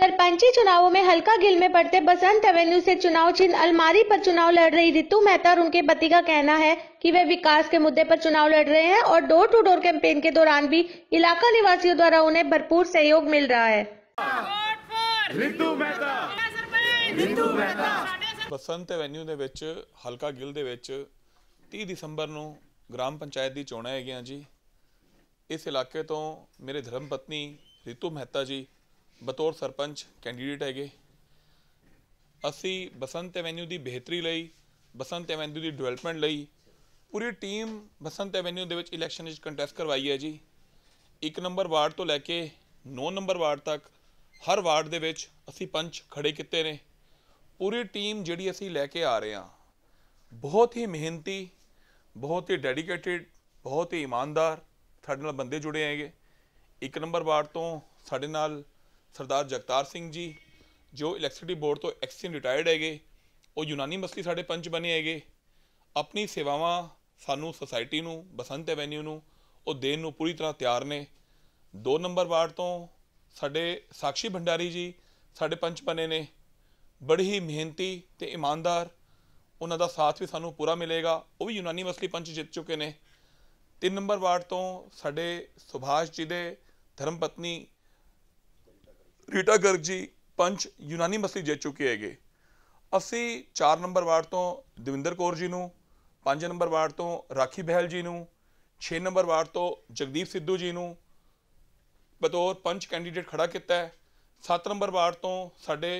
सरपंची चुनावों में हल्का गिल में पड़ते बसंत एवेन्यू से चुनाव चिन्ह अलमारी पर चुनाव लड़ रही रितु मेहता और उनके पति का कहना है कि वे विकास के मुद्दे पर चुनाव लड़ रहे हैं और डोर टू डोर कैंपेन के दौरान भी इलाका निवासियों द्वारा उन्हें भरपूर सहयोग मिल रहा है ਰਿੰਦੂ ਮਹਿਤਾ ਰਿੰਦੂ ਮਹਿਤਾ ਬਸੰਤ ਐਵੇਨਿਊ ਦੇ ਵਿੱਚ ਹਲਕਾ ਗਿੱਲ ਦੇ ਵਿੱਚ 30 ਦਸੰਬਰ ਨੂੰ ਗ੍ਰਾਮ ਪੰਚਾਇਤ ਦੀ ਚੋਣਾਂ ਹੈਗੀਆਂ ਜੀ ਇਸ ਬਤੌਰ ਸਰਪੰਚ ਕੈਂਡੀਡੇਟ ਹੈਗੇ ਅਸੀਂ ਬਸੰਤ ਐਵੇਨਿਊ ਦੀ ਬਿਹਤਰੀ ਲਈ ਬਸੰਤ ਐਵੇਨਿਊ ਦੀ ਡਿਵੈਲਪਮੈਂਟ ਲਈ ਪੂਰੀ ਟੀਮ ਬਸੰਤ ਐਵੇਨਿਊ ਦੇ ਵਿੱਚ ਇਲੈਕਸ਼ਨ ਵਿੱਚ ਕੰਟੈਸਟ ਕਰਵਾਈ ਹੈ ਜੀ 1 ਨੰਬਰ ਵਾਰਡ ਤੋਂ ਲੈ ਕੇ 9 ਨੰਬਰ ਵਾਰਡ ਤੱਕ ਹਰ ਵਾਰਡ ਦੇ ਵਿੱਚ ਅਸੀਂ ਪੰਚ ਖੜੇ ਕੀਤੇ ਨੇ ਪੂਰੀ ਟੀਮ ਜਿਹੜੀ ਅਸੀਂ ਲੈ ਕੇ ਆ ਰਹੇ ਹਾਂ ਬਹੁਤ ਹੀ ਮਿਹਨਤੀ ਬਹੁਤ ਹੀ ਡੈਡੀਕੇਟਿਡ ਬਹੁਤ ਹੀ ਇਮਾਨਦਾਰ ਸਾਡੇ ਨਾਲ ਬੰਦੇ ਜੁੜੇ ਹੈਗੇ 1 ਨੰਬਰ ਵਾਰਡ ਤੋਂ ਸਾਡੇ ਨਾਲ ਸਰਦਾਰ ਜਗਤਾਰ ਸਿੰਘ ਜੀ ਜੋ ਇਲੈਕਟ੍ਰਿਸਿਟੀ ਬੋਰਡ ਤੋਂ ਐਕਸੀਨ ਰਿਟਾਇਰਡ ਹੈਗੇ ਉਹ ਯੂਨਾਨੀ ਮਸਲੀ ਸਾਡੇ ਪੰਚ ਬਣੇ ਹੈਗੇ ਆਪਣੀ ਸੇਵਾਵਾਂ ਸਾਨੂੰ ਸੋਸਾਇਟੀ ਨੂੰ ਬਸੰਤ ਐਵੇਨਿਊ ਨੂੰ ਉਹ ਦੇਣ ਨੂੰ ਪੂਰੀ ਤਰ੍ਹਾਂ ਤਿਆਰ ਨੇ 2 ਨੰਬਰ ਵਾਰਡ ਤੋਂ ਸਾਡੇ ਸਾਖੀ ਭੰਡਾਰੀ ਜੀ ਸਾਡੇ ਪੰਚ ਬਣੇ ਨੇ ਬੜੀ ਹੀ ਮਿਹਨਤੀ ਤੇ ਇਮਾਨਦਾਰ ਉਹਨਾਂ ਦਾ ਸਾਥ ਵੀ ਸਾਨੂੰ ਪੂਰਾ ਮਿਲੇਗਾ ਉਹ ਵੀ ਯੂਨਾਨੀ ਮਸਲੀ ਪੰਚ ਜਿੱਤ ਚੁੱਕੇ ਨੇ 3 ਨੰਬਰ ਵਾਰਡ ਤੋਂ ਸਾਡੇ ਸੁਭਾਸ਼ ਜੀ ਦੇ ਧਰਮ ਪਤਨੀ ਰੀਟਾ ਗਰਗ ਜੀ ਪੰਜ ਯੂਨਾਨੀ ਮਸਲੀ ਜਿੱਤ ਚੁੱਕੇ ਹੈਗੇ ਅਸੀਂ 4 ਨੰਬਰ ਵਾਰਡ ਤੋਂ ਦਵਿੰਦਰ ਕੌਰ ਜੀ ਨੂੰ 5 ਨੰਬਰ ਵਾਰਡ ਤੋਂ ਰਾਖੀ ਬਹਿਲ ਜੀ ਨੂੰ 6 ਨੰਬਰ ਵਾਰਡ ਤੋਂ ਜਗਦੀਪ ਸਿੱਧੂ ਜੀ ਨੂੰ ਬਤੌਰ ਪੰਜ ਕੈਂਡੀਡੇਟ ਖੜਾ ਕੀਤਾ ਹੈ 7 ਨੰਬਰ ਵਾਰਡ ਤੋਂ ਸਾਡੇ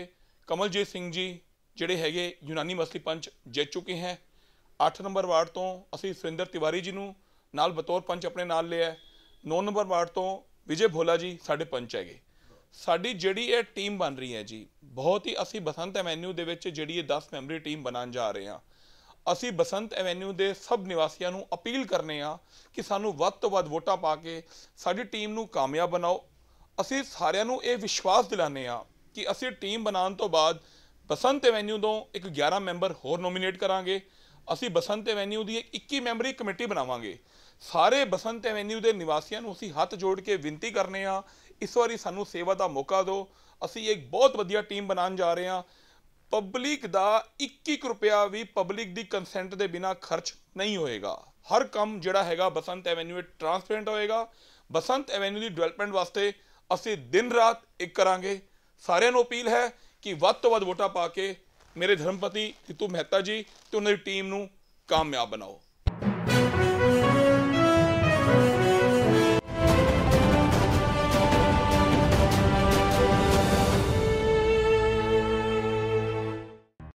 ਕਮਲਜੀਤ ਸਿੰਘ ਜੀ ਜਿਹੜੇ ਹੈਗੇ ਯੂਨਾਨੀ ਮਸਲੀ ਪੰਚ ਜਿੱਤ ਚੁੱਕੇ ਹੈ 8 ਨੰਬਰ ਵਾਰਡ ਤੋਂ ਅਸੀਂ ਸੁਰਿੰਦਰ ਤਿਵਾਰੀ ਜੀ ਨੂੰ ਨਾਲ ਬਤੌਰ ਪੰਚ ਆਪਣੇ ਨਾਲ ਲਿਆ 9 ਨੰਬਰ ਵਾਰਡ ਤੋਂ ਵਿਜੇ ਭੋਲਾ ਜੀ ਸਾਡੇ ਪੰਚ ਹੈਗੇ ਸਾਡੀ ਜਿਹੜੀ ਇਹ ਟੀਮ ਬਣ ਰਹੀ ਹੈ ਜੀ ਬਹੁਤ ਹੀ ਅਸੀਂ ਬਸੰਤ ਐਵੇਨਿਊ ਦੇ ਵਿੱਚ ਜਿਹੜੀ ਇਹ 10 ਮੈਂਬਰੀ ਟੀਮ ਬਣਾਉਣ ਜਾ ਰਹੇ ਹਾਂ ਅਸੀਂ ਬਸੰਤ ਐਵੇਨਿਊ ਦੇ ਸਭ ਨਿਵਾਸੀਆਂ ਨੂੰ ਅਪੀਲ ਕਰਨੇ ਆ ਕਿ ਸਾਨੂੰ ਵੱਧ ਤੋਂ ਵੱਧ ਵੋਟਾਂ ਪਾ ਕੇ ਸਾਡੀ ਟੀਮ ਨੂੰ ਕਾਮਯਾਬ ਬਣਾਓ ਅਸੀਂ ਸਾਰਿਆਂ ਨੂੰ ਇਹ ਵਿਸ਼ਵਾਸ ਦਿਲਾਨੇ ਆ ਕਿ ਅਸੀਂ ਟੀਮ ਬਣਾਉਣ ਤੋਂ ਬਾਅਦ ਬਸੰਤ ਐਵੇਨਿਊ ਤੋਂ ਇੱਕ 11 ਮੈਂਬਰ ਹੋਰ ਨੋਮੀਨੇਟ ਕਰਾਂਗੇ ਅਸੀਂ ਬਸੰਤ ਐਵੇਨਿਊ ਦੀ ਇੱਕ 21 ਮੈਂਬਰੀ ਕਮੇਟੀ ਬਣਾਵਾਂਗੇ ਸਾਰੇ ਬਸੰਤ ਐਵੇਨਿਊ ਦੇ ਨਿਵਾਸੀਆਂ ਨੂੰ ਅਸੀਂ ਹੱਥ ਜੋੜ ਕੇ ਬੇਨਤੀ ਕਰਨੇ ਆ ਇਸ ਵਾਰੀ ਸਾਨੂੰ ਸੇਵਾ ਦਾ ਮੌਕਾ ਦਿਓ ਅਸੀਂ ਇੱਕ ਬਹੁਤ ਵਧੀਆ ਟੀਮ ਬਣਾਉਣ ਜਾ ਰਹੇ ਹਾਂ ਪਬਲਿਕ ਦਾ 21 ਰੁਪਿਆ ਵੀ ਪਬਲਿਕ ਦੀ ਕੰਸੈਂਟ ਦੇ ਬਿਨਾ ਖਰਚ ਨਹੀਂ ਹੋਏਗਾ ਹਰ ਕੰਮ ਜਿਹੜਾ ਹੈਗਾ ਬਸੰਤ ਐਵੇਨਿਊ ਟ੍ਰਾਂਸਪੇਰੈਂਟ ਹੋਏਗਾ ਬਸੰਤ ਐਵੇਨਿਊ ਦੀ ਡਿਵੈਲਪਮੈਂਟ ਵਾਸਤੇ ਅਸੀਂ ਦਿਨ ਰਾਤ ਇੱਕ ਕਰਾਂਗੇ ਸਾਰਿਆਂ ਨੂੰ ਅਪੀਲ ਹੈ ਕਿ ਵੱਧ ਤੋਂ ਵੱਧ ਵੋਟਾਂ ਪਾ ਕੇ ਮੇਰੇ ਧਰਮਪਤੀ ਜਿੱਤੂ ਮਹਿਤਾ ਜੀ ਤੇ ਉਹਨਾਂ ਦੀ ਟੀਮ ਨੂੰ ਕਾਮਯਾਬ ਬਣਾਓ